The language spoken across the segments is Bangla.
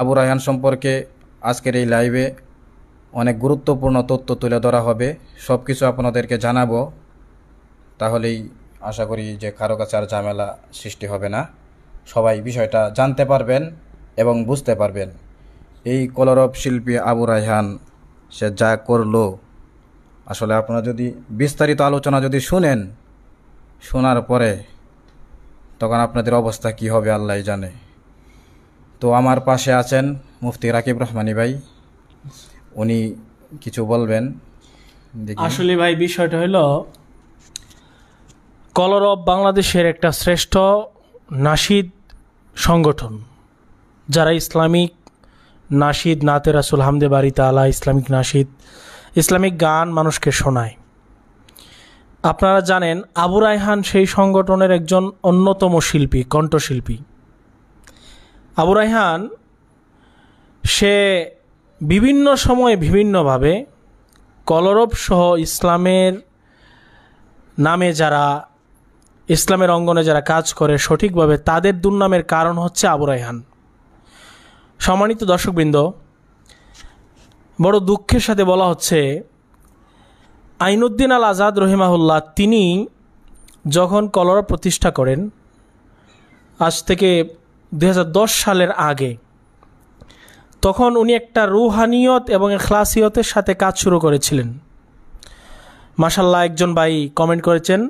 আবু রায়হান সম্পর্কে আজকের এই লাইভে অনেক গুরুত্বপূর্ণ তথ্য তুলে ধরা হবে সব কিছু আপনাদেরকে জানাবো তাহলেই আশা করি যে কারো কাছে আর ঝামেলা সৃষ্টি হবে না সবাই বিষয়টা জানতে পারবেন এবং বুঝতে পারবেন এই কলরব শিল্পী আবু রায়হান সে যা করলো আসলে আপনারা যদি বিস্তারিত আলোচনা যদি শুনেন শোনার পরে তখন আপনাদের অবস্থা কি হবে আল্লাহ জানে তো আমার পাশে আছেন মুফতি রাকিব রহমানি ভাই উনি কিছু বলবেন আসলে ভাই বিষয়টা হলো অফ বাংলাদেশের একটা শ্রেষ্ঠ নাসিদ সংগঠন যারা ইসলামিক নাসিদ নাতে রাসুল হামদে বাড়িতে আলা ইসলামিক নাসিদ ইসলামিক গান মানুষকে শোনায় আপনারা জানেন আবু রায়হান সেই সংগঠনের একজন অন্যতম শিল্পী কণ্ঠশিল্পী আবু রাইহান সে বিভিন্ন সময়ে বিভিন্নভাবে কলরবসহ ইসলামের নামে যারা ইসলামের অঙ্গনে যারা কাজ করে সঠিকভাবে তাদের দুর্নামের কারণ হচ্ছে আবু রাইহান সম্মানিত দর্শকবৃন্দ বড় দুঃখের সাথে বলা হচ্ছে আইনুদ্দিন আল আজাদ রহিমাহুল্লাহ তিনি যখন কলরব প্রতিষ্ঠা করেন আজ থেকে দু সালের আগে তখন উনি একটা রুহানিয়ত এবং খ্লাসিয়তের সাথে কাজ শুরু করেছিলেন মাসাল্লাহ একজন ভাই কমেন্ট করেছেন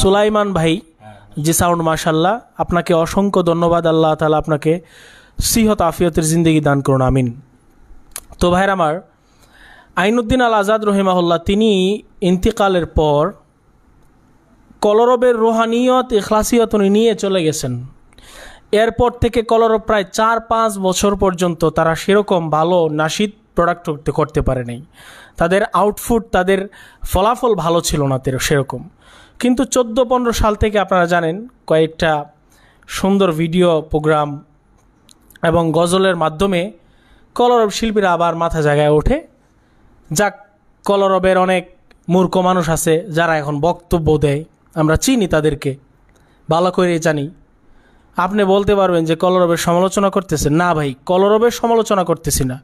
সুলাইমান ভাই হ্যাঁ। জি সাউন্ড মাসাল্লাহ আপনাকে অসংখ্য ধন্যবাদ আল্লাহ তালা আপনাকে সিহত আফিয়তের জিন্দগি দান করুন আমিন তো ভাইর আমার আইনুদ্দিন আল আজাদ রহিমাহুল্লাহ তিনি ইন্তিকালের পর কলরবের রোহানিয়ত এখলাসিয়ত উনি নিয়ে চলে গেছেন এরপর থেকে কলরব প্রায় চার পাঁচ বছর পর্যন্ত তারা সেরকম ভালো নাসিদ প্রোডাক্ট করতে পারে নাই তাদের আউটফুট তাদের ফলাফল ভালো ছিল না সেরকম কিন্তু চোদ্দো পনেরো সাল থেকে আপনারা জানেন কয়েকটা সুন্দর ভিডিও প্রোগ্রাম এবং গজলের মাধ্যমে কলরব শিল্পীরা আবার মাথা জায়গায় ওঠে যাক কলরবের অনেক মূর্খ মানুষ আছে যারা এখন বক্তব্য দেয় আমরা চিনি তাদেরকে ভালো করে জানি আপনি বলতে পারবেন যে কলরবের সমালোচনা করতেছে না ভাই কলরবের সমালোচনা করতেছি না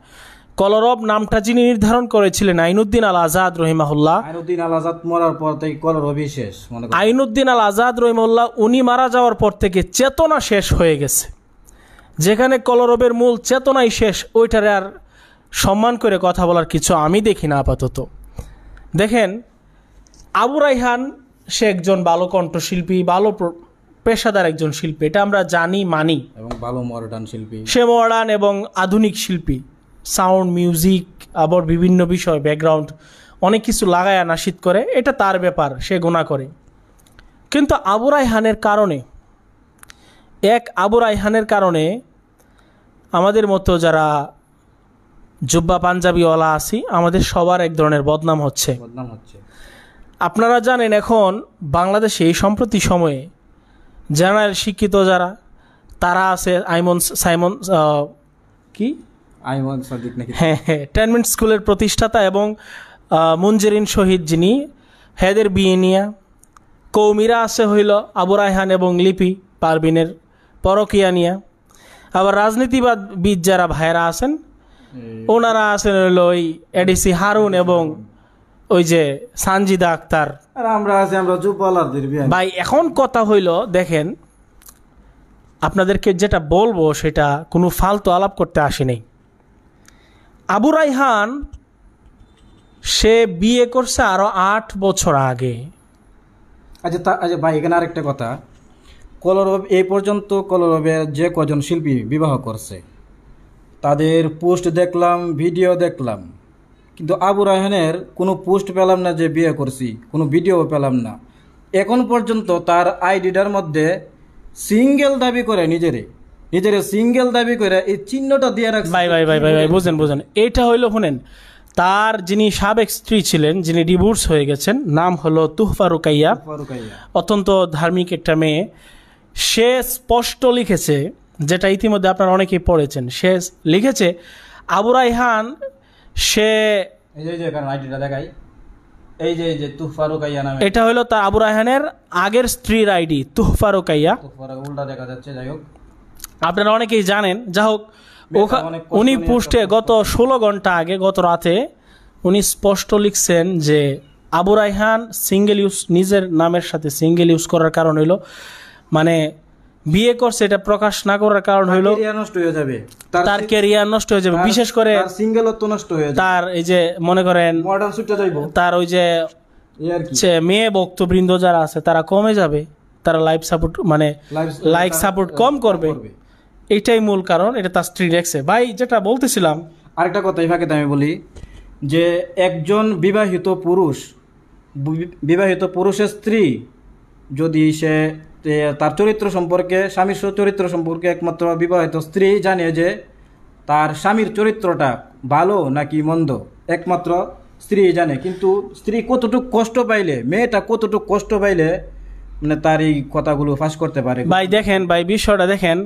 কলরব নামটা যিনি নির্ধারণ করেছিলেন আইনুদ্দিন আল আজাদ রহিমাহুল্লাহ আইনুদ্দিন আল আজাদ মরার পর থেকে কলরবই শেষ আইনুদ্দিন আল আজাদ রহিমাহুল্লাহ উনি মারা যাওয়ার পর থেকে চেতনা শেষ হয়ে গেছে যেখানে কলরবের মূল চেতনাই শেষ ওইটারে আর সম্মান করে কথা বলার কিছু আমি দেখি না আপাতত দেখেন আবু রাইহান সে একজন ভালো কণ্ঠশিল্পী ভালো পেশাদার একজন শিল্পী এটা আমরা জানি মানি এবং ভালো মডার্ন শিল্পী সে মডার্ন এবং আধুনিক শিল্পী সাউন্ড মিউজিক আবার বিভিন্ন বিষয় ব্যাকগ্রাউন্ড অনেক কিছু লাগায় নাশিত করে এটা তার ব্যাপার সে গোনা করে কিন্তু আবু রায়হানের কারণে এক আবু রায়হানের কারণে আমাদের মতো যারা জুব্বা পাঞ্জাবিওয়ালা আছি আমাদের সবার এক ধরনের বদনাম হচ্ছে বদনাম হচ্ছে আপনারা জানেন এখন বাংলাদেশে এই সম্প্রতি সময়ে জেনারেল শিক্ষিত যারা তারা আছে আইমন সাইমন কি আইমন সাদিক নাকি হ্যাঁ হ্যাঁ টেনমেন্ট স্কুলের প্রতিষ্ঠাতা এবং মঞ্জেরিন শহীদ যিনি হেদের বিয়েনিয়া কৌমিরা আছে হইল আবু রায়হান এবং লিপি পারবিনের পরকিয়ানিয়া আবার রাজনীতিবাদ যারা ভাইরা আছেন ওনারা আছেন হইল ওই এডিসি হারুন এবং ওই যে সানজিদা আক্তার আর আমরা আছি আমরা জুবালাদের বিয়ে ভাই এখন কথা হইল দেখেন আপনাদেরকে যেটা বলবো সেটা কোনো ফালতু আলাপ করতে আসেনি আবু রাইহান সে বিয়ে করছে আরও আট বছর আগে আচ্ছা তা আচ্ছা ভাই এখানে আরেকটা কথা কলরব এই পর্যন্ত কলরবের যে কজন শিল্পী বিবাহ করছে তাদের পোস্ট দেখলাম ভিডিও দেখলাম কিন্তু আবু রায়হানের কোনো পোস্ট পেলাম না যে বিয়ে করছি কোনো ভিডিও পেলাম না এখন পর্যন্ত তার আইডিটার মধ্যে সিঙ্গেল দাবি করে নিজেরে নিজের সিঙ্গেল দাবি করে এই চিহ্নটা দিয়ে রাখছে ভাই ভাই ভাই ভাই ভাই বুঝেন বুঝেন এটা হইলো শুনেন তার যিনি সাবেক স্ত্রী ছিলেন যিনি ডিভোর্স হয়ে গেছেন নাম হলো তুহফা রুকাইয়া অত্যন্ত ধার্মিক একটা মেয়ে সে স্পষ্ট লিখেছে যেটা ইতিমধ্যে আপনারা অনেকেই পড়েছেন সে লিখেছে আবু রাইহান সে এই যে যে এই এটা হলো তার আবু রায়হানের আগের স্ত্রীর আইডি তুফা উল্টা দেখা যাচ্ছে যাই হোক আপনারা অনেকেই জানেন যা হোক উনি পুষ্টে গত ষোলো ঘন্টা আগে গত রাতে উনি স্পষ্ট লিখছেন যে আবু রায়হান সিঙ্গেল ইউজ নিজের নামের সাথে সিঙ্গেল ইউজ করার কারণ হইল মানে বিয়ে করছে এটা প্রকাশ না করার কারণ হইল নষ্ট হয়ে যাবে তার ক্যারিয়ার নষ্ট হয়ে যাবে বিশেষ করে সিঙ্গেলত্ব নষ্ট হয়ে তার এই যে মনে করেন তার ওই যে মেয়ে বক্তবৃন্দ যারা আছে তারা কমে যাবে তারা লাইফ সাপোর্ট মানে লাইক সাপোর্ট কম করবে এটাই মূল কারণ এটা তার স্ত্রী রেখছে ভাই যেটা বলতেছিলাম আরেকটা কথা এভাবে আমি বলি যে একজন বিবাহিত পুরুষ বিবাহিত পুরুষের স্ত্রী যদি সে তার চরিত্র সম্পর্কে স্বামীর চরিত্র সম্পর্কে একমাত্র বিবাহিত স্ত্রী জানে যে তার স্বামীর চরিত্রটা ভালো নাকি মন্দ একমাত্র স্ত্রী জানে কিন্তু স্ত্রী কতটুকু কষ্ট পাইলে মেয়েটা কতটুকু কষ্ট পাইলে মানে তার এই কথাগুলো ফাঁস করতে পারে ভাই দেখেন ভাই বিষয়টা দেখেন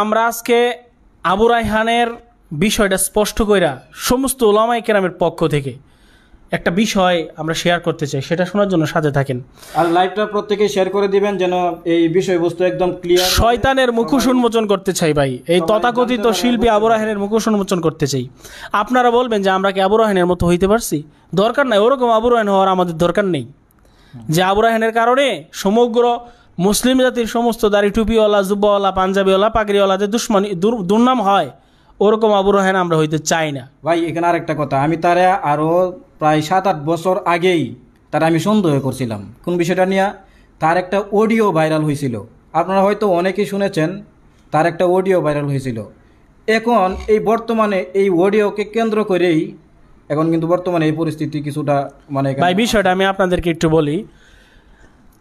আমরা আজকে আবু রায়হানের বিষয়টা স্পষ্ট কইরা সমস্ত ওলামাই কেরামের পক্ষ থেকে একটা বিষয় আমরা শেয়ার করতে চাই সেটা শোনার জন্য সাথে থাকেন আর লাইভটা প্রত্যেকে শেয়ার করে দিবেন যেন এই বিষয়বস্তু একদম ক্লিয়ার শয়তানের মুখোশ উন্মোচন করতে চাই ভাই এই তথাকথিত শিল্পী আবরাহেনের মুখোশ উন্মোচন করতে চাই আপনারা বলবেন যে আমরা কি আবরাহেনের মতো হইতে পারছি দরকার নাই ওরকম আবরাহেন হওয়ার আমাদের দরকার নেই যে আবরাহেনের কারণে সমগ্র মুসলিম জাতির সমস্ত দাড়ি টুপিওয়ালা জুব্বাওয়ালা পাঞ্জাবিওয়ালা যে দুশ্মন দুর্নাম হয় ওরকম আবু রহেন আমরা হইতে চাই না ভাই এখানে আরেকটা কথা আমি তারা আরও প্রায় সাত আট বছর আগেই তার আমি সন্দেহ করছিলাম কোন বিষয়টা নিয়ে তার একটা অডিও ভাইরাল হয়েছিল আপনারা হয়তো অনেকেই শুনেছেন তার একটা অডিও ভাইরাল হয়েছিল এখন এই বর্তমানে এই অডিওকে কেন্দ্র করেই এখন কিন্তু বর্তমানে এই পরিস্থিতি কিছুটা মানে ভাই বিষয়টা আমি আপনাদেরকে একটু বলি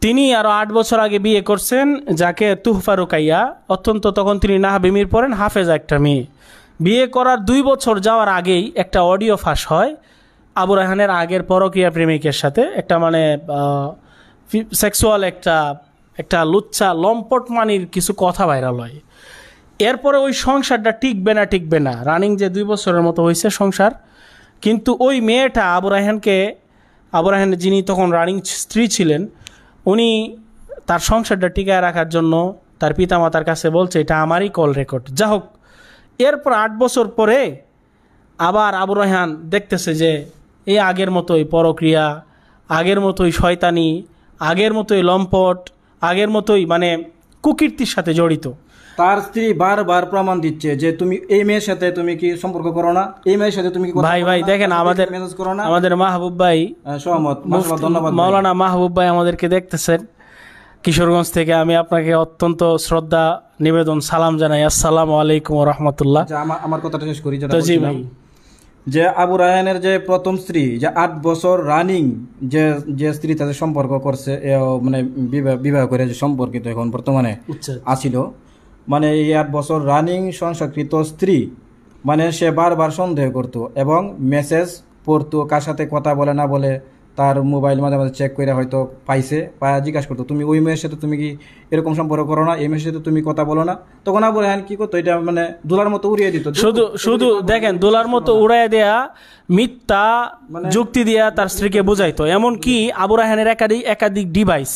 তিনি আরও আট বছর আগে বিয়ে করছেন যাকে তুহফা রুকাইয়া অত্যন্ত তখন তিনি নাহাবিমির পড়েন হাফেজ একটা মেয়ে বিয়ে করার দুই বছর যাওয়ার আগেই একটা অডিও ফাঁস হয় আবু রায়হানের আগের পরকীয়া প্রেমিকের সাথে একটা মানে সেক্সুয়াল একটা একটা লুচ্ছা লম্পট মানির কিছু কথা ভাইরাল হয় এরপরে ওই সংসারটা টিকবে না টিকবে না রানিং যে দুই বছরের মতো হয়েছে সংসার কিন্তু ওই মেয়েটা আবু রাহানকে আবু রাহান যিনি তখন রানিং স্ত্রী ছিলেন উনি তার সংসারটা টিকায় রাখার জন্য তার পিতামাতার কাছে বলছে এটা আমারই কল রেকর্ড যা হোক এরপর আট বছর পরে আবার আবু রহান দেখতেছে যে এই আগের মতোই পরক্রিয়া আগের মতোই শয়তানি আগের মতোই লম্পট আগের মতোই মানে কুকীর্তির সাথে জড়িত তার স্ত্রী বারবার প্রমাণ দিচ্ছে যে তুমি এই মেয়ের সাথে তুমি কি সম্পর্ক করো না এই মেয়ের সাথে তুমি ভাই ভাই দেখেন আমাদের আমাদের মাহবুব ভাই হ্যাঁ, সহমত ধন্যবাদ মৌলানা মাহবুব ভাই আমাদেরকে দেখতেছেন কিশোরগঞ্জ থেকে আমি আপনাকে অত্যন্ত শ্রদ্ধা নিবেদন সালাম জানাই আসসালামু আলাইকুম রহমতুল্লাহ আচ্ছা, আমার কথাটা শেষ করি জি ভাই যে আবু রায়ানের যে প্রথম স্ত্রী যে আট বছর রানিং যে যে স্ত্রী তাদের সম্পর্ক করছে মানে বিবাহ বিবাহ করে যে সম্পর্কিত এখন বর্তমানে আচ্ছা। আসিল মানে এই আট বছর রানিং সংস্কৃত স্ত্রী মানে সে বারবার সন্দেহ করত এবং মেসেজ পড়তো কার সাথে কথা বলে না বলে তার মোবাইল মাঝে মাঝে চেক করে হয়তো পাইছে পায়া জিজ্ঞাসা করতো তুমি ওই মেয়ের সাথে তুমি কি এরকম সম্পর্ক করো না এই মেয়ের সাথে তুমি কথা বলো না তখন আবার হ্যাঁ কি করতো এটা মানে দোলার মতো উড়িয়ে দিত শুধু শুধু দেখেন দোলার মতো উড়াইয়া দেয়া মিথ্যা মানে যুক্তি দিয়া তার স্ত্রীকে বোঝাইতো এমনকি আবু রাহানের একাধিক একাধিক ডিভাইস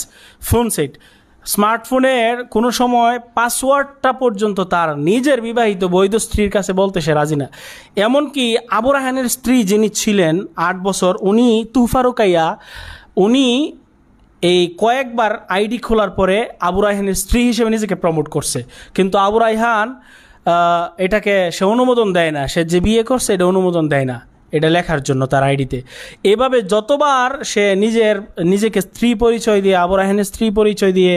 ফোন সেট স্মার্টফোনের কোনো সময় পাসওয়ার্ডটা পর্যন্ত তার নিজের বিবাহিত বৈধ স্ত্রীর কাছে বলতে সে রাজি না এমনকি আবরাহানের স্ত্রী যিনি ছিলেন আট বছর উনি তুফারুকাইয়া উনি এই কয়েকবার আইডি খোলার পরে আবু রায়হানের স্ত্রী হিসেবে নিজেকে প্রমোট করছে কিন্তু আবু রায়হান এটাকে সে অনুমোদন দেয় না সে যে বিয়ে করছে এটা অনুমোদন দেয় না এটা লেখার জন্য তার আইডিতে এভাবে যতবার সে নিজের নিজেকে স্ত্রী পরিচয় দিয়ে আবু রাহানের স্ত্রী পরিচয় দিয়ে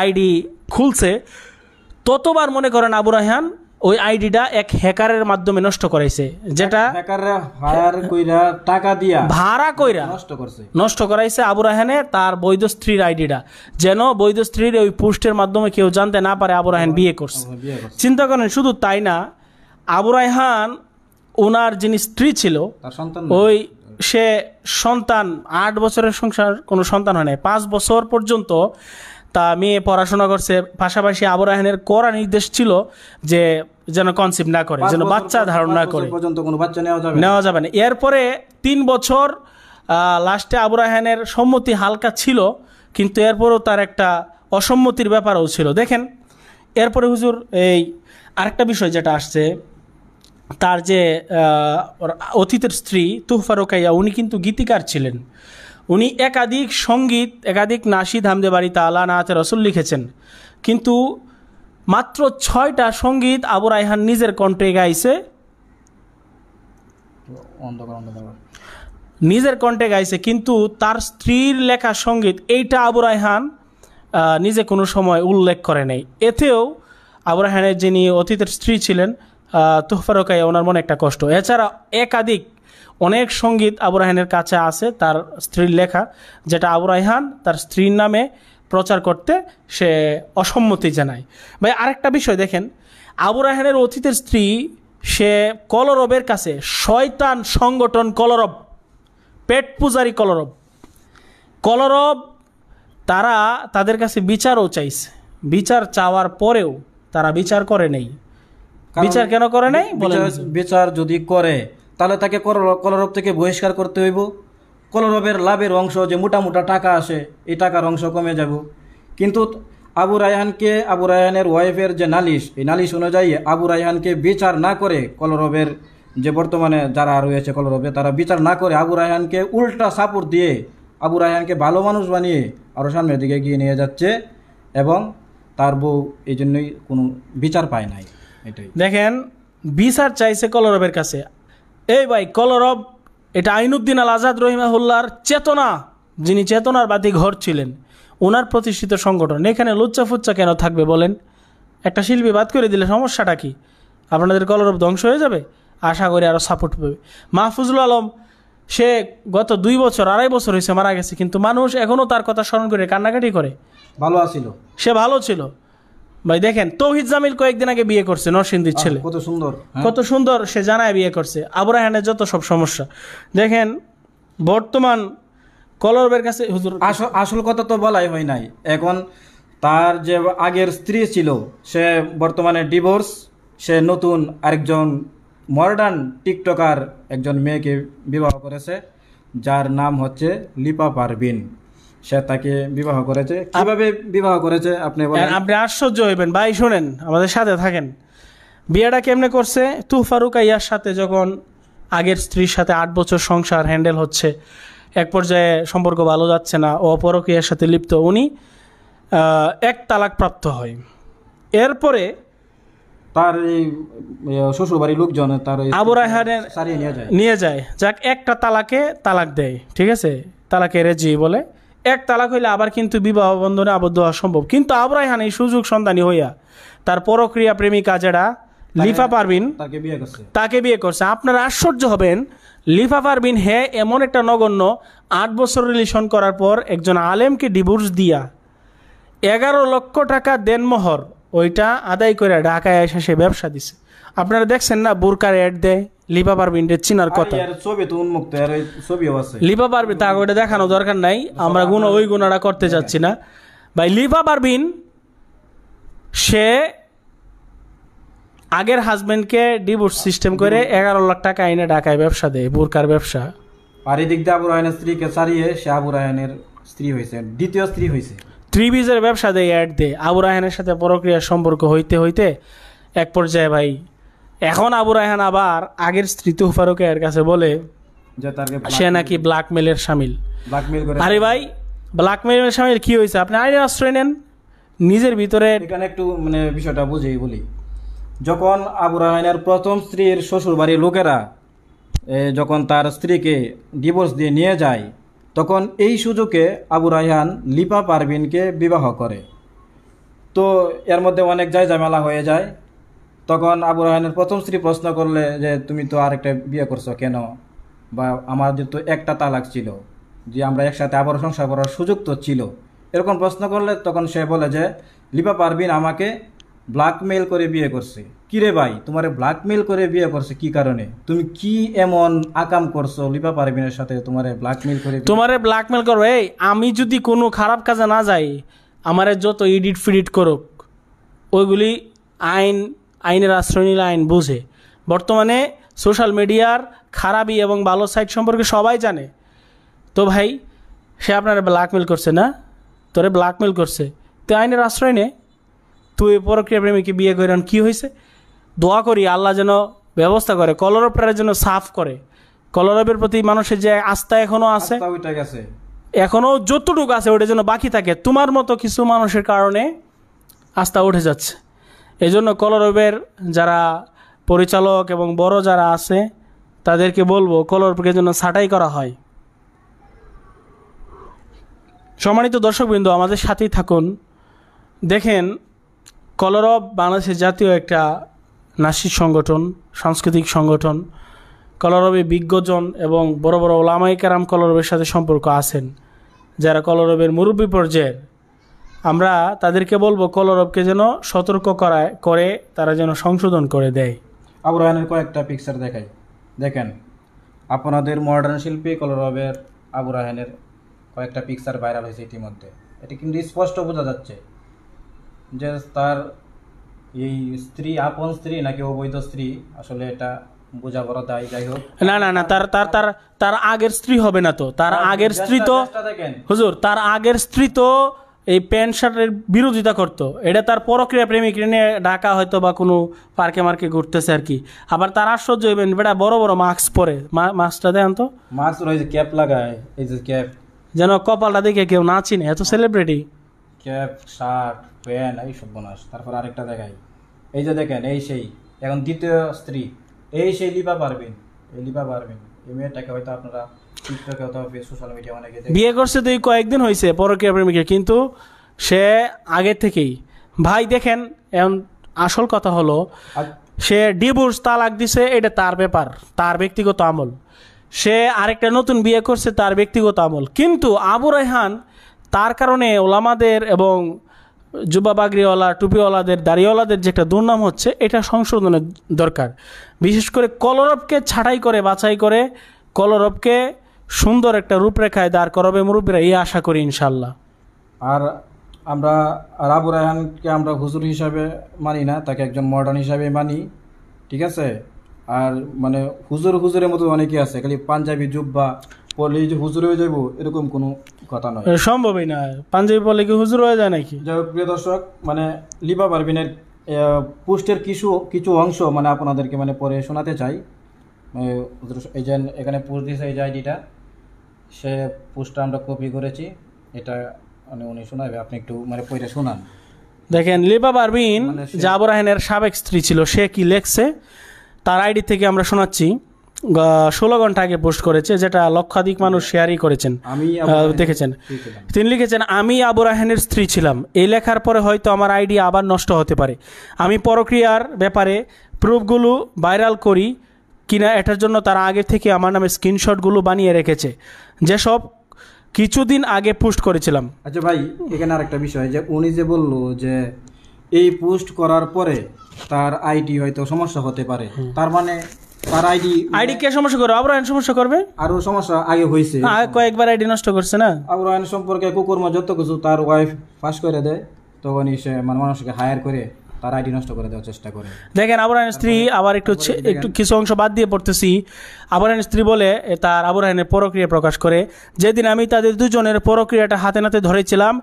আইডি খুলছে ততবার মনে করেন আবু রাহান ওই আইডিটা এক হ্যাকারের মাধ্যমে নষ্ট করাইছে যেটা হ্যাঁ। টাকা দিয়া ভাড়া কইরা নষ্ট করছে নষ্ট করাইছে আবু রাহানে তার বৈধ স্ত্রীর আইডিটা যেন বৈধ স্ত্রীর ওই পোস্টের মাধ্যমে কেউ জানতে না পারে আবু রাহান বিয়ে করছে চিন্তা করেন শুধু তাই না আবু রায়হান ওনার যিনি স্ত্রী ছিল ওই সে সন্তান আট বছরের সংসার কোনো সন্তান হয় নাই পাঁচ বছর পর্যন্ত তা মেয়ে পড়াশোনা করছে পাশাপাশি আবরাহনের কড়া নির্দেশ ছিল যে যেন কনসিপ্ট না করে যেন বাচ্চা ধারণ না করে পর্যন্ত কোনো বাচ্চা নেওয়া যাবে নেওয়া যাবে না এরপরে তিন বছর লাস্টে আবরাহনের সম্মতি হালকা ছিল কিন্তু এরপরও তার একটা অসম্মতির ব্যাপারও ছিল দেখেন এরপরে হুজুর এই আরেকটা বিষয় যেটা আসছে তার যে অতীতের স্ত্রী তুহফা রোকাইয়া উনি কিন্তু গীতিকার ছিলেন উনি একাধিক সঙ্গীত একাধিক নাসিদ হামদে বাড়ি তালা নাথে রসুল লিখেছেন কিন্তু মাত্র ছয়টা সঙ্গীত আবু রায়হান নিজের কণ্ঠে গাইছে নিজের কণ্ঠে গাইছে কিন্তু তার স্ত্রীর লেখা সঙ্গীত এইটা আবু রায়হান নিজে কোনো সময় উল্লেখ করে নেই এতেও আবু রায়হানের যিনি অতীতের স্ত্রী ছিলেন তুহফা রোকাইয়া ওনার মনে একটা কষ্ট এছাড়া একাধিক অনেক সঙ্গীত আবু রাহানের কাছে আছে তার স্ত্রীর লেখা যেটা আবু রাহান তার স্ত্রীর নামে প্রচার করতে সে অসম্মতি জানায় ভাই আরেকটা বিষয় দেখেন আবু রাহানের অতীতের স্ত্রী সে কলরবের কাছে শয়তান সংগঠন কলরব পেট পূজারি কলরব কলরব তারা তাদের কাছে বিচারও চাইছে বিচার চাওয়ার পরেও তারা বিচার করে নেই বিচার কেন করে নাই বিচার যদি করে তাহলে তাকে কলরব থেকে বহিষ্কার করতে হইব কলরবের লাভের অংশ যে মোটা মোটা টাকা আসে এই টাকার অংশ কমে যাব কিন্তু আবু রায়হানকে আবু রায়হানের ওয়াইফের যে নালিশ এই নালিশ অনুযায়ী আবু রায়হানকে বিচার না করে কলরবের যে বর্তমানে যারা রয়েছে কলরবে তারা বিচার না করে আবু রায়হানকে উল্টা সাপোর্ট দিয়ে আবু রায়হানকে ভালো মানুষ বানিয়ে আরও সামনের দিকে এগিয়ে নিয়ে যাচ্ছে এবং তার বউ এই জন্যই কোনো বিচার পায় নাই দেখেন বিচার চাইছে কলরবের কাছে এই ভাই কলরব এটা আইনুদ্দিন আল আজাদ রহিমাহুল্লার চেতনা যিনি চেতনার বাতি ঘর ছিলেন ওনার প্রতিষ্ঠিত সংগঠন এখানে লুচ্চা ফুচ্চা কেন থাকবে বলেন একটা শিল্পী বাদ করে দিলে সমস্যাটা কি আপনাদের কলরব ধ্বংস হয়ে যাবে আশা করি আরও সাপোর্ট পাবে মাহফুজুল আলম সে গত দুই বছর আড়াই বছর হয়েছে মারা গেছে কিন্তু মানুষ এখনও তার কথা স্মরণ করে কান্নাকাটি করে ভালো আছিল সে ভালো ছিল ভাই দেখেন তৌহিদ জামিল কয়েকদিন আগে বিয়ে করছে নরসিংদীর ছেলে কত সুন্দর হ্যাঁ। কত সুন্দর সে জানায় বিয়ে করছে আবরাহানের যত সব সমস্যা দেখেন বর্তমান কলরবের কাছে হুজুর আসল আসল কথা তো বলাই হয় নাই এখন তার যে আগের স্ত্রী ছিল সে বর্তমানে ডিভোর্স সে নতুন আরেকজন মডার্ন টিকটকার একজন মেয়েকে বিবাহ করেছে যার নাম হচ্ছে লিপা পারভিন সে তাকে বিবাহ করেছে কিভাবে বিবাহ করেছে আপনি বলেন হ্যাঁ, আপনি আশ্চর্য হইবেন ভাই শোনেন আমাদের সাথে থাকেন বিয়েটা কেমনে করছে তু ফারুক আইয়ার সাথে যখন আগের স্ত্রীর সাথে আট বছর সংসার হ্যান্ডেল হচ্ছে এক পর্যায়ে সম্পর্ক ভালো যাচ্ছে না ও অপরকিয়ার সাথে লিপ্ত উনি এক তালাক প্রাপ্ত হয় এরপরে তার ইয়ে, শ্বশুরবাড়ির লোকজন তার আবু নিয়ে যায় নিয়ে যায় যাক একটা তালাকে তালাক দেয় ঠিক আছে তালাকে রেজি বলে এক তালাক হইলে আবার কিন্তু বিবাহ বন্ধনে আবদ্ধ হওয়া সম্ভব কিন্তু আবরাইহান এই সুযোগ সন্ধানী হইয়া তার পরক্রিয়া প্রেমিকা যেটা লিফা পারবিন তাকে বিয়ে করছে আপনারা আশ্চর্য হবেন লিফা পারবিন হে এমন একটা নগণ্য আট বছর রিলেশন করার পর একজন আলেমকে ডিভোর্স দিয়া এগারো লক্ষ টাকা দেনমোহর ওইটা আদায় করে ঢাকায় এসে সে ব্যবসা দিছে আপনারা দেখছেন না বুরকার অ্যাড দেয় লিবা পারবিন চিনার কথা লিবা পারবিন তা ওটা দেখানো দরকার নাই আমরা গুণ ওই গুণাটা করতে চাচ্ছি না ভাই লিবা পারবিন সে আগের হাজব্যান্ডকে ডিভোর্স সিস্টেম করে এগারো লাখ টাকা এনে ঢাকায় ব্যবসা দেয় বোরকার ব্যবসা পারিদিক দিয়ে আবু রায়নের স্ত্রীকে ছাড়িয়ে সে আবু রায়নের স্ত্রী হয়েছে দ্বিতীয় স্ত্রী হয়েছে ত্রিবিজের ব্যবসা দেয় অ্যাড দেয় আবু রায়নের সাথে প্রক্রিয়ার সম্পর্ক হইতে হইতে এক পর্যায়ে ভাই এখন আবু রায়হান আবার আগের স্ত্রী তুফারুকের কাছে বলে সে নাকি ব্ল্যাকমেলের সামিল আরে ভাই ব্ল্যাকমেলের সামিল কি হয়েছে আপনি আইনের আশ্রয় নেন নিজের ভিতরে এখানে একটু মানে বিষয়টা বুঝেই বলি যখন আবু রায়হানের প্রথম স্ত্রীর শ্বশুরবাড়ির লোকেরা যখন তার স্ত্রীকে ডিভোর্স দিয়ে নিয়ে যায় তখন এই সুযোগে আবু রায়হান লিপা পারভিনকে বিবাহ করে তো এর মধ্যে অনেক যায় ঝামেলা হয়ে যায় তখন আবু রায়হানের প্রথম স্ত্রী প্রশ্ন করলে যে তুমি তো আরেকটা বিয়ে করছো কেন বা আমার যেহেতু একটা তালাক ছিল যে আমরা একসাথে আবার সংসার করার সুযোগ তো ছিল এরকম প্রশ্ন করলে তখন সে বলে যে লিপা পারবিন আমাকে ব্ল্যাকমেল করে বিয়ে করছে কিরে ভাই তোমার ব্ল্যাকমেল করে বিয়ে করছে কি কারণে তুমি কি এমন আকাম করছো লিপা পারবিনের সাথে তোমার ব্ল্যাকমেল করে তোমারে ব্ল্যাকমেল করো এই আমি যদি কোনো খারাপ কাজে না যাই আমারে যত এডিট ফিডিট করুক ওইগুলি আইন আইনের আশ্রয় নিলে আইন বুঝে বর্তমানে সোশ্যাল মিডিয়ার খারাপই এবং ভালো সাইট সম্পর্কে সবাই জানে তো ভাই সে আপনার ব্ল্যাকমেল করছে না তোরে ব্ল্যাকমেল করছে তো আইনের আশ্রয় নে তুই প্রক্রিয়া প্রেমিকে বিয়ে করেন কী হয়েছে দোয়া করি আল্লাহ যেন ব্যবস্থা করে প্রায় যেন সাফ করে কলরবের প্রতি মানুষের যে আস্থা এখনও আছে এখনও যতটুকু আছে ওটা যেন বাকি থাকে তোমার মতো কিছু মানুষের কারণে আস্থা উঠে যাচ্ছে এই জন্য কলরবের যারা পরিচালক এবং বড় যারা আছে তাদেরকে বলবো কলরবকে যেন ছাঁটাই করা হয় সম্মানিত দর্শকবৃন্দ আমাদের সাথেই থাকুন দেখেন কলরব বাংলাদেশের জাতীয় একটা নাসির সংগঠন সাংস্কৃতিক সংগঠন কলরবে বিজ্ঞজন এবং বড় বড় ওলামাইকার কলরবের সাথে সম্পর্ক আছেন যারা কলরবের মুরব্বী পর্যায়ের আমরা তাদেরকে বলবো কলরবকে যেন সতর্ক করায় করে তারা যেন সংশোধন করে দেয় আবু কয়েকটা পিকচার দেখাই দেখেন আপনাদের মডার্ন শিল্পী কলরবের আবু কয়েকটা পিকচার ভাইরাল হয়েছে ইতিমধ্যে এটি কিন্তু স্পষ্ট বোঝা যাচ্ছে যে তার এই স্ত্রী আপন স্ত্রী নাকি অবৈধ স্ত্রী আসলে এটা দায় যাই হোক না না না তার তার তার তার আগের স্ত্রী হবে না তো তার হ্যাঁ, আগের স্ত্রী তো হুজুর তার আগের স্ত্রী তো এই প্যান্ট শার্টের বিরোধিতা করতো এটা তার পরক্রিয়া প্রেমিক নিয়ে ঢাকা হয়তো বা কোনো পার্কে মার্কে ঘুরতেছে আর কি আবার তার আশ্চর্য হইবেন বেটা বড় বড় মাস্ক পরে মাস্কটা দেন তো মাস্ক রয়েছে ক্যাপ লাগায় এই যে ক্যাপ যেন কপালটা দেখে কেউ না চিনে এত সেলিব্রিটি ক্যাপ শার্ট প্যান্ট এই সব বোনাস তারপর আরেকটা দেখাই এই যে দেখেন এই সেই এখন দ্বিতীয় স্ত্রী এই সেই লিপা পারবেন এই লিপা পারবেন এই মেয়েটাকে হয়তো আপনারা বিয়ে করছে তুই কয়েকদিন হয়েছে পরকীয়া প্রেমিকের কিন্তু সে আগে থেকেই ভাই দেখেন এখন আসল কথা হলো সে ডিভোর্স তালাক দিছে এটা তার ব্যাপার তার ব্যক্তিগত আমল সে আরেকটা নতুন বিয়ে করছে তার ব্যক্তিগত আমল কিন্তু আবু রায়হান তার কারণে ওলামাদের এবং যুবা বাগরিওয়ালা টুপিওয়ালাদের দাড়িওয়ালাদের যে একটা দুর্নাম হচ্ছে এটা সংশোধনের দরকার বিশেষ করে কলরবকে ছাঁটাই করে বাছাই করে কলরবকে সুন্দর একটা রূপরেখায় দাঁড় করাবে মুরব্বীরা এই আশা করি ইনশাল্লাহ আর আমরা রাবু রায়হানকে আমরা হুজুর হিসাবে মানি না তাকে একজন মডার্ন হিসাবে মানি ঠিক আছে আর মানে হুজুর হুজুরের মতো অনেকে আছে খালি পাঞ্জাবি জুব্বা পড়লে যে হুজুর হয়ে যাবো এরকম কোনো কথা নয় সম্ভবই না পাঞ্জাবি পড়লে কি হুজুর হয়ে যায় নাকি যাই প্রিয় দর্শক মানে লিবা পারভিনের পোস্টের কিছু কিছু অংশ মানে আপনাদেরকে মানে পরে শোনাতে চাই এই যে এখানে পোস্ট দিয়েছে এই যে আইডিটা সে পোস্টটা আমরা কপি করেছি এটা মানে উনি শোনাবে আপনি একটু মানে পড়ে শোনান দেখেন লিবা বারবিন মানে জাবরাহেনের সাবেক স্ত্রী ছিল সে কি লেখছে তার আইডি থেকে আমরা শোনাচ্ছি ষোলো ঘন্টা আগে পোস্ট করেছে যেটা লক্ষাধিক মানুষ শেয়ারই করেছেন দেখেছেন তিনি লিখেছেন আমি আবু রাহেনের স্ত্রী ছিলাম এই লেখার পরে হয়তো আমার আইডি আবার নষ্ট হতে পারে আমি পরক্রিয়ার ব্যাপারে প্রুফগুলো ভাইরাল করি কিনা এটার জন্য তারা আগে থেকে আমার নামে স্ক্রিনশটগুলো বানিয়ে রেখেছে যেসব কিছুদিন আগে পোস্ট করেছিলাম আচ্ছা ভাই এখানে আরেকটা বিষয় যে উনি যে বলল যে এই পোস্ট করার পরে তার আইডি হয়তো সমস্যা হতে পারে তার মানে তার আইডি আইডি কে সমস্যা করবে আবরান সমস্যা করবে আর ও সমস্যা আগে হয়েছে কয়েকবার আইডি নষ্ট করছে না আবরান সম্পর্কে কুকুর যত কিছু তার ওয়াইফ ফাঁস করে দেয় তখনই সে মানে মানুষকে হায়ার করে তার আইডি নষ্ট করে দেওয়ার চেষ্টা করে দেখেন আবু স্ত্রী আবার একটু একটু কিছু অংশ বাদ দিয়ে পড়তেছি আবু স্ত্রী বলে তার আবু রায়নের পরক্রিয়া প্রকাশ করে যেদিন আমি তাদের দুজনের পরক্রিয়াটা হাতে নাতে ধরেছিলাম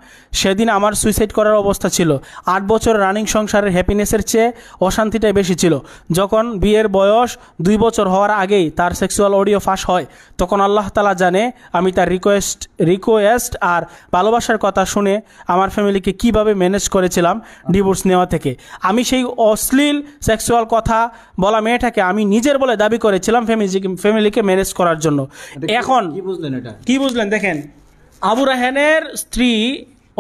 সেদিন আমার সুইসাইড করার অবস্থা ছিল আট বছর রানিং সংসারের হ্যাপিনেসের চেয়ে অশান্তিটাই বেশি ছিল যখন বিয়ের বয়স দুই বছর হওয়ার আগেই তার সেক্সুয়াল অডিও ফাঁস হয় তখন আল্লাহ তালা জানে আমি তার রিকোয়েস্ট রিকোয়েস্ট আর ভালোবাসার কথা শুনে আমার ফ্যামিলিকে কিভাবে ম্যানেজ করেছিলাম ডিভোর্স নেওয়া থেকে আমি সেই অশ্লীল সেক্সুয়াল কথা বলা মেয়েটাকে আমি নিজের বলে দাবি করেছিলাম ফ্যামিলিকে ম্যারেজ করার জন্য এখন কি বুঝলেন এটা কি বুঝলেন দেখেন আবু রাহানের স্ত্রী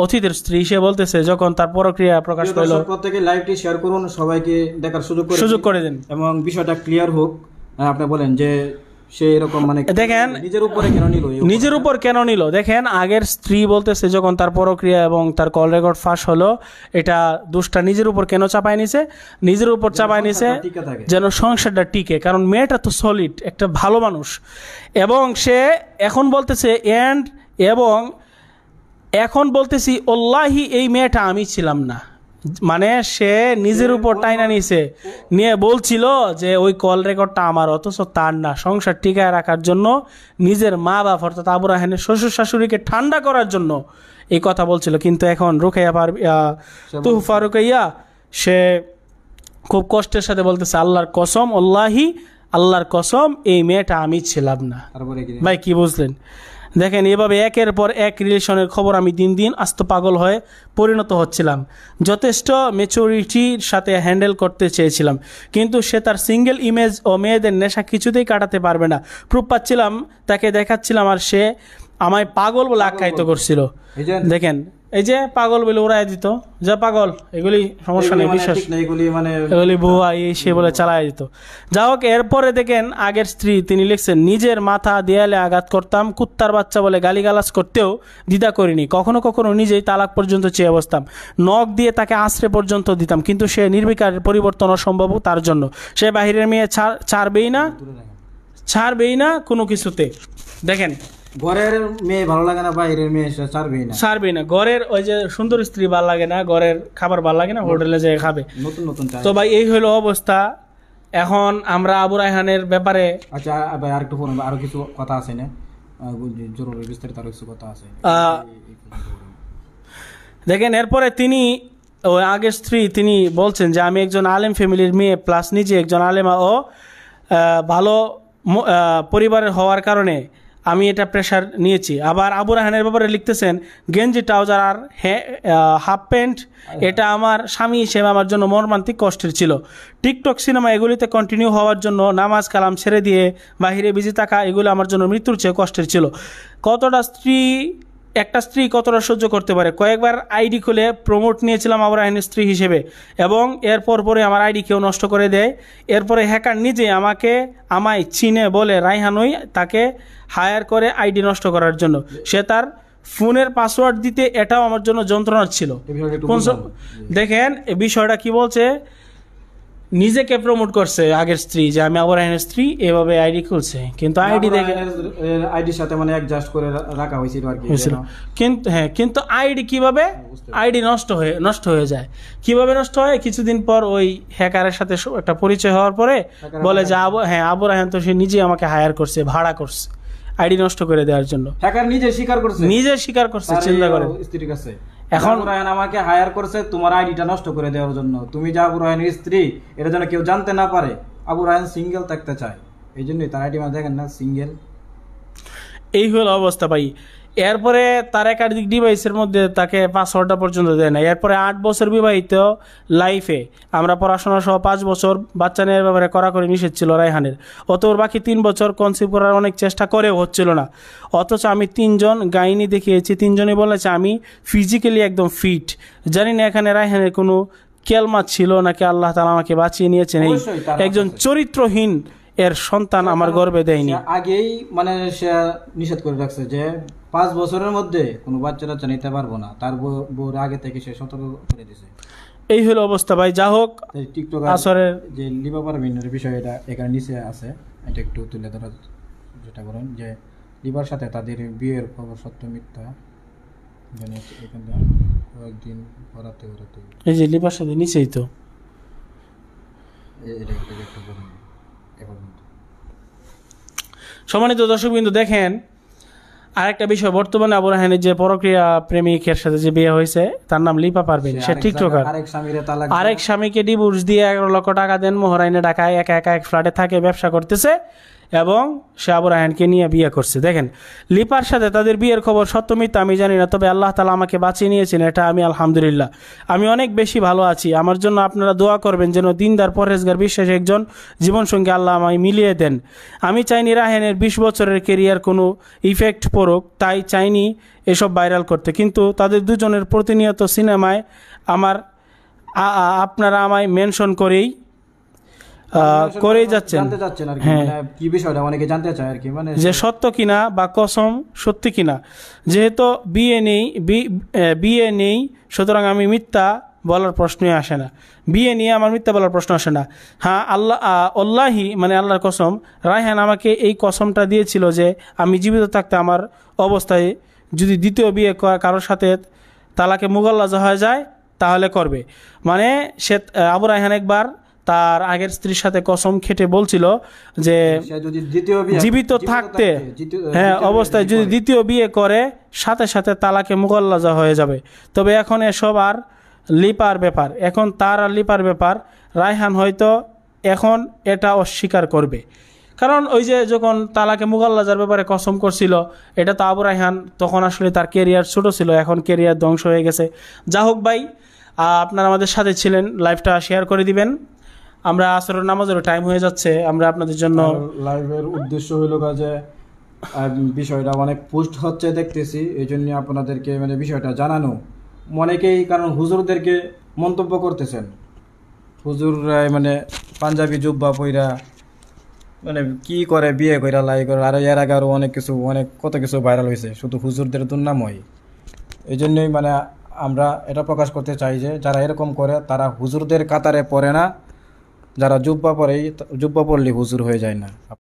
অতীতের স্ত্রী সে বলতেছে যখন তার প্রক্রিয়া প্রকাশ করলো প্রত্যেকে লাইভটি শেয়ার করুন সবাইকে দেখার সুযোগ সুযোগ করে দিন এবং বিষয়টা ক্লিয়ার হোক আপনি বলেন যে সে এরকম মানে দেখেন নিজের উপরে কেন নিল নিজের উপর কেন নিল দেখেন আগের স্ত্রী বলতেছে যখন তার পরক্রিয়া এবং তার কল রেকর্ড ফাঁস হলো এটা দুষ্টা নিজের উপর কেন চাপায় নিছে নিজের উপর চাপায় নিছে যেন সংসারটা টিকে কারণ মেয়েটা তো সলিড একটা ভালো মানুষ এবং সে এখন বলতেছে এন্ড এবং এখন বলতেছি ওল্লাহি এই মেয়েটা আমি ছিলাম না মানে সে নিজের উপর টাইনা নিছে নিয়ে বলছিল যে ওই কল রেকর্ডটা আমার অথচ তার না সংসার টিকায় রাখার জন্য নিজের মা বাপ অর্থাৎ আবু রাহানের শ্বশুর শাশুড়িকে ঠান্ডা করার জন্য এই কথা বলছিল কিন্তু এখন রুখাইয়া পারবি তুহ ফারুকাইয়া সে খুব কষ্টের সাথে বলতেছে আল্লাহর কসম আল্লাহি আল্লাহর কসম এই মেয়েটা আমি ছিলাম না ভাই কি বুঝলেন দেখেন এভাবে একের পর এক রিলেশনের খবর আমি দিন দিন আস্ত পাগল হয়ে পরিণত হচ্ছিলাম যথেষ্ট মেচুরিটির সাথে হ্যান্ডেল করতে চেয়েছিলাম কিন্তু সে তার সিঙ্গেল ইমেজ ও মেয়েদের নেশা কিছুতেই কাটাতে পারবে না প্রুফ পাচ্ছিলাম তাকে দেখাচ্ছিলাম আর সে আমায় পাগল বলে আখ্যায়িত করছিল দেখেন এই যে পাগল বলে ওরাই দিত যা পাগল এগুলি সমস্যা নেই মানে বিশ্বাস এগুলি মানে এগুলি এই সে বলে চালায় দিত যা হোক এরপরে দেখেন আগের স্ত্রী তিনি লিখছেন নিজের মাথা দেয়ালে আঘাত করতাম কুত্তার বাচ্চা বলে গালিগালাজ করতেও দ্বিধা করিনি কখনো কখনো নিজেই তালাক পর্যন্ত চেয়ে বসতাম নখ দিয়ে তাকে আশ্রে পর্যন্ত দিতাম কিন্তু সে নির্বিকারের পরিবর্তন অসম্ভব তার জন্য সে বাহিরের মেয়ে ছাড় ছাড়বেই না ছাড়বেই না কোনো কিছুতে দেখেন ঘরের মেয়ে ভালো লাগে না বাইরের মেয়ে সারবেই না সারবেই না ঘরের ওই যে সুন্দর স্ত্রী ভালো লাগে না ঘরের খাবার ভালো লাগে না হোটেলে যেয়ে খাবে নতুন নতুন তো ভাই এই হলো অবস্থা এখন আমরা আবু রায়হানের ব্যাপারে আচ্ছা ভাই আরেকটু ফোন আরো কিছু কথা আছে না জরুরি বিস্তারিত আরো কিছু কথা আছে দেখেন এরপরে তিনি ওই আগের স্ত্রী তিনি বলছেন যে আমি একজন আলেম ফ্যামিলির মেয়ে প্লাস নিজে একজন আলেমা ও ভালো পরিবারের হওয়ার কারণে আমি এটা প্রেশার নিয়েছি আবার আবু রাহানের ব্যাপারে লিখতেছেন গেঞ্জি ট্রাউজার আর হাফ প্যান্ট এটা আমার স্বামী হিসেবে আমার জন্য মর্মান্তিক কষ্টের ছিল টিকটক সিনেমা এগুলিতে কন্টিনিউ হওয়ার জন্য নামাজ কালাম ছেড়ে দিয়ে বাহিরে বিজি থাকা এগুলো আমার জন্য মৃত্যুর চেয়ে কষ্টের ছিল কতটা স্ত্রী একটা স্ত্রী কতটা সহ্য করতে পারে কয়েকবার আইডি খুলে প্রমোট নিয়েছিলাম আমার আইন স্ত্রী হিসেবে এবং এরপর পরে আমার আইডি কেউ নষ্ট করে দেয় এরপরে হ্যাকার নিজে আমাকে আমায় চিনে বলে রাইহানুই তাকে হায়ার করে আইডি নষ্ট করার জন্য সে তার ফোনের পাসওয়ার্ড দিতে এটাও আমার জন্য যন্ত্রণার ছিল দেখেন বিষয়টা কি বলছে নিজেকে প্রমোট করছে আগের স্ত্রী যে আমি আবার আইনের স্ত্রী এভাবে আইডি খুলছে কিন্তু আইডি দেখে আইডির সাথে মানে অ্যাডজাস্ট করে রাখা হয়েছিল আর কি কিন্তু হ্যাঁ কিন্তু আইডি কিভাবে আইডি নষ্ট হয়ে নষ্ট হয়ে যায় কিভাবে নষ্ট হয় কিছুদিন পর ওই হ্যাকারের সাথে একটা পরিচয় হওয়ার পরে বলে যে আবু হ্যাঁ আবু রাহান তো সে নিজে আমাকে হায়ার করছে ভাড়া করছে আইডি নষ্ট করে দেওয়ার জন্য হ্যাকার নিজে স্বীকার করছে নিজে স্বীকার করছে চিন্তা করে স্ত্রীর কাছে এখন রায়ন আমাকে হায়ার করছে তোমার আইডিটা নষ্ট করে দেওয়ার জন্য তুমি যা আবু রায়নের স্ত্রী এটা যেন কেউ জানতে না পারে আবু রায়ন সিঙ্গেল থাকতে চায় এই জন্যই তার আইডি মানে দেখেন না সিঙ্গেল এই হলো অবস্থা ভাই এরপরে তার একাধিক ডিভাইসের মধ্যে তাকে পাসওয়ার্ডটা পর্যন্ত দেয় না এরপরে আট বছর বিবাহিত লাইফে আমরা পড়াশোনা সহ পাঁচ বছর বাচ্চা নেওয়ার ব্যাপারে করে নিষেধ ছিল রায়হানের অত ওর বাকি তিন বছর কনসিভ করার অনেক চেষ্টা করেও হচ্ছিল না অথচ আমি তিনজন গাইনি দেখিয়েছি তিনজনই বলেছে আমি ফিজিক্যালি একদম ফিট জানি না এখানে রায়হানের কোনো কেলমা ছিল নাকি আল্লাহ তালা আমাকে বাঁচিয়ে নিয়েছেন এই একজন চরিত্রহীন এর সন্তান আমার গর্বে দেয়নি আগেই মানে সে নিষেধ করে রাখছে যে পাঁচ বছরের মধ্যে কোনো বাচ্চা টাচ্চা নিতে পারবো না তার বউর আগে থেকে সে সতর্ক করে দিছে এই হলো অবস্থা ভাই যা হোক টিকটক আসরের যে লিবা পারভিনের বিষয় এটা এখানে নিচে আছে এটা একটু তুলে ধরার যেটা করেন যে লিবার সাথে তাদের বিয়ের খবর সত্য মিথ্যা মানে কয়েকদিন পড়াতে পড়াতে এই যে লিবার সাথে নিচেই তো এটা একটু সম্মানিত দর্শক বিন্দু দেখেন আরেকটা বিষয় বর্তমানে আবু রাহানের যে পরক্রিয়া প্রেমিকের সাথে যে বিয়ে হয়েছে তার নাম লিপা পারভিন সে ঠিক টিকটকার আরেক স্বামীকে ডিভোর্স দিয়ে এগারো লক্ষ টাকা দেন মোহরাইনে ঢাকায় একা একা এক ফ্ল্যাটে থাকে ব্যবসা করতেছে এবং সে আবু রায়হানকে নিয়ে বিয়ে করছে দেখেন লিপার সাথে তাদের বিয়ের খবর সত্য মিথ্যা আমি জানি না তবে আল্লাহ তালা আমাকে বাঁচিয়ে নিয়েছেন এটা আমি আলহামদুলিল্লাহ আমি অনেক বেশি ভালো আছি আমার জন্য আপনারা দোয়া করবেন যেন দিনদার পরেশগার বিশ্বাস একজন জীবনসঙ্গী আল্লাহ আমায় মিলিয়ে দেন আমি চাইনি রাহেনের বিশ বছরের কেরিয়ার কোনো ইফেক্ট পড়ুক তাই চাইনি এসব ভাইরাল করতে কিন্তু তাদের দুজনের প্রতিনিয়ত সিনেমায় আমার আপনারা আমায় মেনশন করেই করেই যাচ্ছেন কি হ্যাঁ। মানে কি বিষয়টা অনেকে জানতে চায় আর কি মানে যে সত্য কিনা বা কসম সত্যি কিনা যেহেতু বিয়ে নেই বিয়ে নেই সুতরাং আমি মিথ্যা বলার প্রশ্নই আসে না বিয়ে নিয়ে আমার মিথ্যা বলার প্রশ্ন আসে না হ্যাঁ আল্লাহ আল্লাহি মানে আল্লাহর কসম রায়হান আমাকে এই কসমটা দিয়েছিল যে আমি জীবিত থাকতে আমার অবস্থায় যদি দ্বিতীয় বিয়ে কারোর সাথে তালাকে মুগল্লাজা হয়ে যায় তাহলে করবে মানে সে আবু রায়হান একবার তার আগের স্ত্রীর সাথে কসম খেটে বলছিল যে জীবিত থাকতে হ্যাঁ অবস্থায় যদি দ্বিতীয় বিয়ে করে সাথে সাথে তালাকে মুগল্লাজা হয়ে যাবে তবে এখন এসব আর লিপার ব্যাপার এখন তার আর লিপার ব্যাপার রায়হান হয়তো এখন এটা অস্বীকার করবে কারণ ওই যে যখন তালাকে মুগাল্লাজার ব্যাপারে কসম করছিল এটা তো আবু রায়হান তখন আসলে তার কেরিয়ার ছোট ছিল এখন কেরিয়ার ধ্বংস হয়ে গেছে যা হোক ভাই আপনারা আমাদের সাথে ছিলেন লাইভটা শেয়ার করে দিবেন আমরা আসর নামাজেরও টাইম হয়ে যাচ্ছে আমরা আপনাদের জন্য লাইভের উদ্দেশ্য হইল যে বিষয়টা অনেক পোস্ট হচ্ছে দেখতেছি এই জন্য আপনাদেরকে মানে বিষয়টা জানানো অনেকেই কারণ হুজুরদেরকে মন্তব্য করতেছেন হুজুররা মানে পাঞ্জাবি জুব্বা পইরা মানে কি করে বিয়ে কইরা লাই করে আর এর আগে আরও অনেক কিছু অনেক কত কিছু ভাইরাল হয়েছে শুধু হুজুরদের দুর্নাময় এই জন্যই মানে আমরা এটা প্রকাশ করতে চাই যে যারা এরকম করে তারা হুজুরদের কাতারে পড়ে না যারা জুব্বা পরে জুব্বা পরলে হুজুর হয়ে যায় না